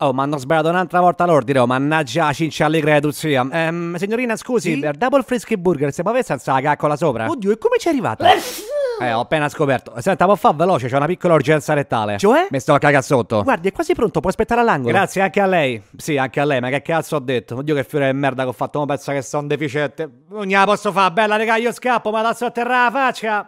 Oh, ma hanno sbagliato un'altra volta l'ordine, oh, mannaggia la cincia allegra eh, tu zia. Ehm, signorina, scusi, sì? per double frisky burger, se può potesse senza la caccola sopra? Oddio, e come ci è arrivata? eh, ho appena scoperto. Senta, può far veloce, c'è una piccola urgenza rettale. Cioè? Mi sto a cagare sotto. Guardi, è quasi pronto, può aspettare all'angolo. Grazie anche a lei. Sì, anche a lei, ma che cazzo ho detto? Oddio, che fiore di merda che ho fatto, ma pensa che sono deficiente. Non gliela posso fare, bella, regà, io scappo, ma la sotterra la faccia.